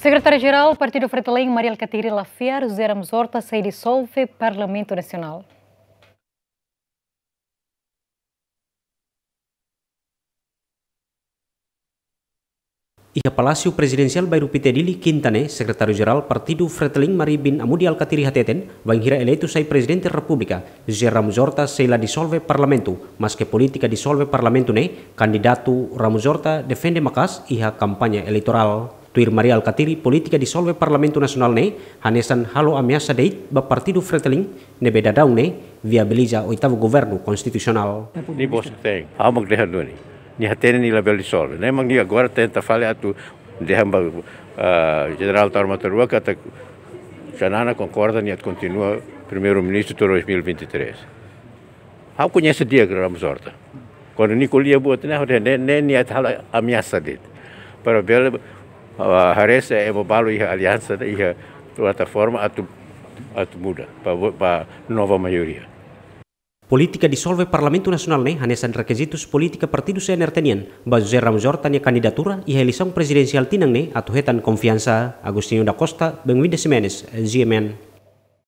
Secretária-Geral, Partido Fretilin, Mariel Catirila Fiar, José Ramos Horta, se dissolve Parlamento Nacional. Ia Palácio Presidencial Bairro Dili Quintane, Secretário-Geral Partido Frateling Maribin Amudi Alcatiri Hateten, vanhira eleito sai Presidente da República, José Ramos Horta sei la dissolve Parlamento, mas que política dissolve Parlamento ne, candidato Ramos Horta defende Macas a campanha eleitoral. Tuir Maria Alcatiri politica solve Parlamento ne, hanesan halo amiasa deit ba partido Freteling ne beda via viabiliza oitavo governo constitucional. Ni bos teng, há uma guerra do ni. Ni hatene ni label Ne mag Mas agora tenta fale atu de hamba uh, general Tarma Terua kata Janana concorda ni at continua primeiro-ministro de 2023. E há conhece dia que Ramos Horta. Quando Nicolia boa, né? Ne, ne, ni at halo ameaça dele. Para bela a haresa e eh, babalu iha aliança da iha plataforma atu atu muda pa, pa nova maioria. Politika disolve Parlamento nasional ne hanesan Rakesitus. politika partido se nertenian, ba José Ramos tanya candidatura iha eleição presidensial tinang ne atu hetan konfiansa, Agustinio da Costa, Benguida Simenes, GMN.